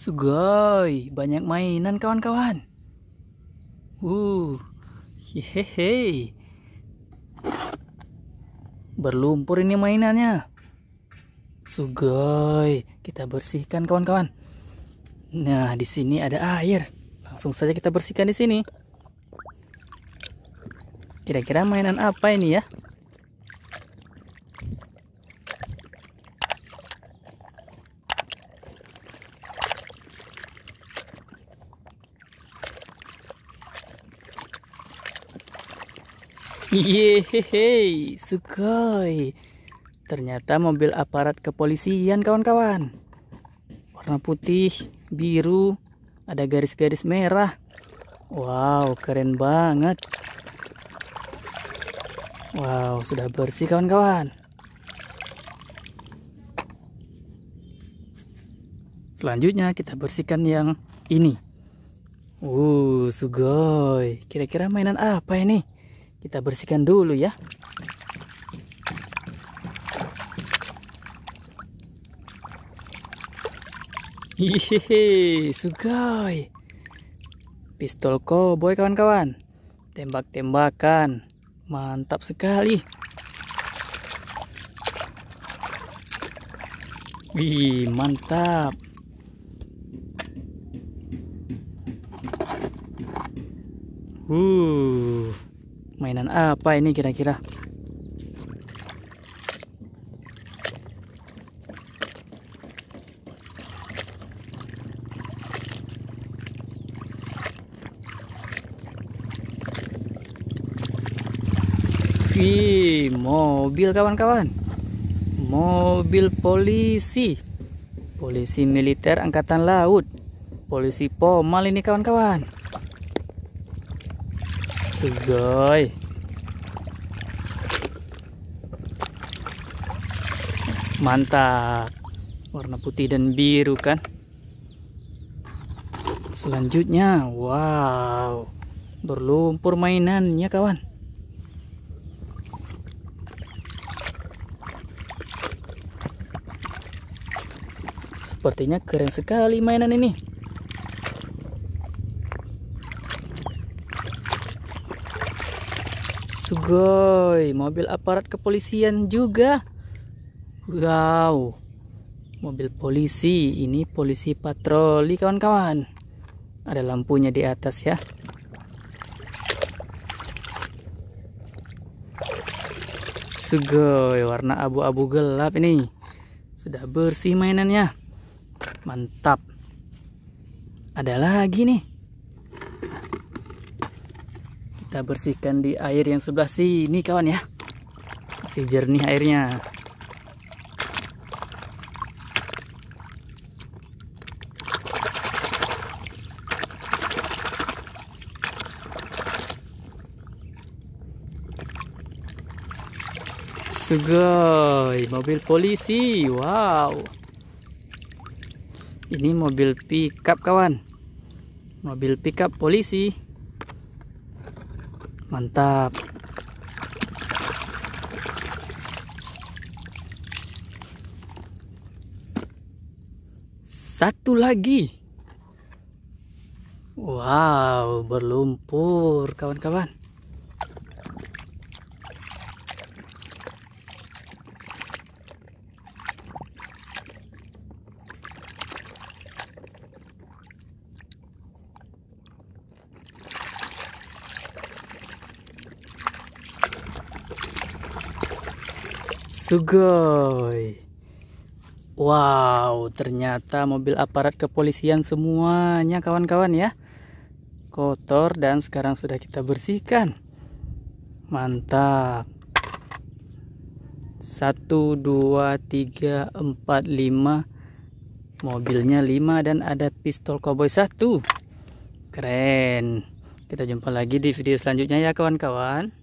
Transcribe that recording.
Sugoi, banyak mainan kawan-kawan. Uh, hehehe. Berlumpur ini mainannya. Sugoi, kita bersihkan kawan-kawan. Nah, di sini ada air. Langsung saja kita bersihkan di sini. Kira-kira mainan apa ini ya? Yehehe, sugoi. Ternyata mobil aparat kepolisian kawan-kawan. Warna putih, biru, ada garis-garis merah. Wow, keren banget. Wow, sudah bersih kawan-kawan. Selanjutnya kita bersihkan yang ini. Uh, sugoi. Kira-kira mainan apa ini? Kita bersihkan dulu ya. Hehehe, sugoi. Pistol koboi kawan-kawan. Tembak-tembakan. Mantap sekali. Wih, mantap. Ooh. Uh mainan apa ini kira-kira Wih, mobil kawan-kawan. Mobil polisi. Polisi militer angkatan laut. Polisi Pomal ini kawan-kawan. Sugoi. mantap warna putih dan biru kan selanjutnya wow berlumpur mainannya kawan sepertinya keren sekali mainan ini Sugoi, mobil aparat kepolisian juga Wow, mobil polisi. Ini polisi patroli kawan-kawan. Ada lampunya di atas ya. Sugoi, warna abu-abu gelap ini. Sudah bersih mainannya. Mantap. Ada lagi nih. Kita bersihkan di air yang sebelah sini kawan ya. Masih jernih airnya. Sugoi, mobil polisi. Wow. Ini mobil pickup kawan. Mobil pickup polisi. Mantap. Satu lagi. Wow, berlumpur kawan-kawan. Sugoi. Wow, ternyata mobil aparat kepolisian semuanya kawan-kawan ya. Kotor dan sekarang sudah kita bersihkan. Mantap. Satu dua tiga empat lima mobilnya lima dan ada pistol koboi satu, Keren. Kita jumpa lagi di video selanjutnya ya kawan-kawan.